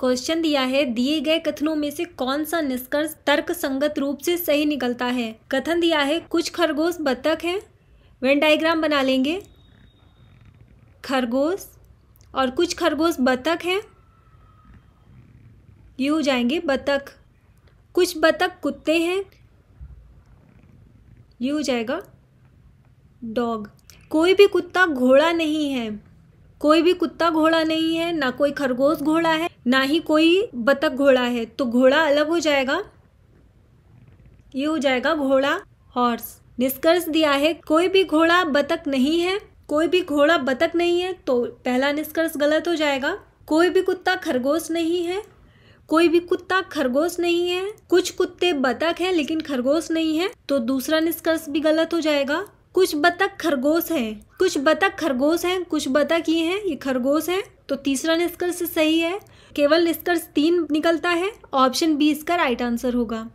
question दिया है दिए गए कथनों में से कौन सा निष्कर्ष तर्क संगत रूप से सही निकलता है कथन दिया है कुछ खरगोश बत्तख हैं वेन डायग्राम बना लेंगे खरगोश और कुछ खरगोश बत्तख हैं ये हो जाएंगे बत्तख कुछ बत्तख कुत्ते हैं ये हो जाएगा डॉग कोई भी कुत्ता घोड़ा नहीं है कोई भी कुत्ता घोड़ा नहीं है ना कोई खरगोश घोड़ा है ना ही कोई बतख घोड़ा है तो घोड़ा अलग हो जाएगा ये हो जाएगा घोड़ा हॉर्स निष्कर्ष दिया है कोई भी घोड़ा बतख नहीं है कोई भी घोड़ा बतख नहीं है तो पहला निष्कर्ष गलत हो जाएगा कोई भी कुत्ता खरगोश नहीं है कोई भी कुत्ता खरगोश नहीं है कुछ कुत्ते बतख है लेकिन खरगोश नहीं है तो दूसरा निष्कर्ष भी गलत हो जाएगा कुछ बतख खरगोश हैं कुछ बतख खरगोश हैं कुछ बतख ये हैं ये खरगोश हैं तो तीसरा निष्कर्ष सही है केवल निष्कर्ष तीन निकलता है ऑप्शन बी इसका राइट आंसर होगा